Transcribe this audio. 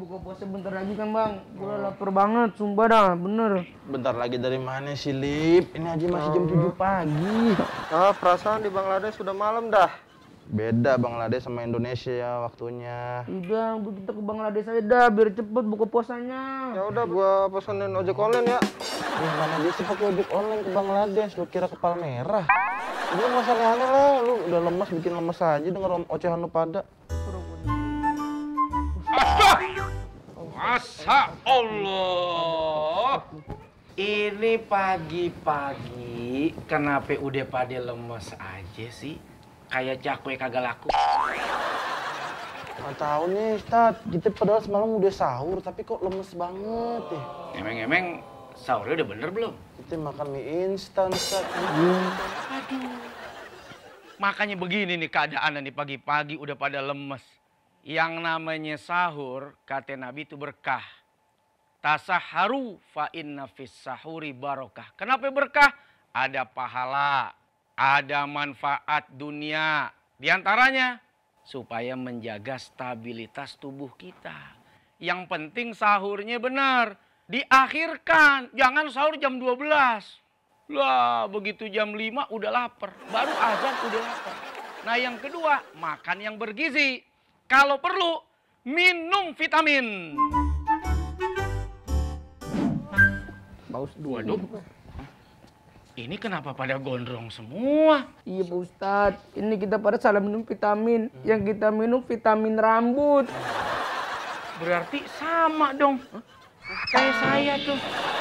buka puasa bentar lagi kan bang. Gue oh. lapar banget, sumpah dah, bener. Bentar lagi dari mana sih Lip? Ini aja masih jam 7 pagi. Ah, perasaan di Bangladesh sudah malam dah. Beda Bangladesh sama Indonesia ya waktunya. Udah, kita ke Bangladesh aja dah, biar cepet buka puasanya. Ya udah, gua pesenin ojek online ya. Ya mana sih pakai ojek online ke Bangladesh, lu kira kepala merah? Lu masalahnya usah aneh lah, lu udah lemas bikin lemas aja denger ocehan lu pada. Masya Allah. Ini pagi-pagi kenapa udah pada lemes aja sih? Kayak cakwe kagak laku. Gak tau nih, Ustaz. Kita padahal semalam udah sahur, tapi kok lemes banget ya. Emeng-emeng, sahurnya udah bener belum? Kita makan mie instan, Ustaz. Aduh. Makanya begini nih keadaannya nih pagi-pagi udah pada lemes yang namanya sahur kata Nabi itu berkah. Tasaharu fa inna fis sahuri barokah. Kenapa berkah? Ada pahala, ada manfaat dunia. Di antaranya supaya menjaga stabilitas tubuh kita. Yang penting sahurnya benar. Diakhirkan, jangan sahur jam 12. Lah, begitu jam 5 udah lapar, baru azan udah lapar. Nah, yang kedua, makan yang bergizi. Kalau perlu, minum vitamin. Paus dua dong. Ini kenapa pada gondrong semua? Iya Pak Ustadz, ini kita pada salah minum vitamin. Hmm. Yang kita minum vitamin rambut. Berarti sama dong. Kayak saya tuh.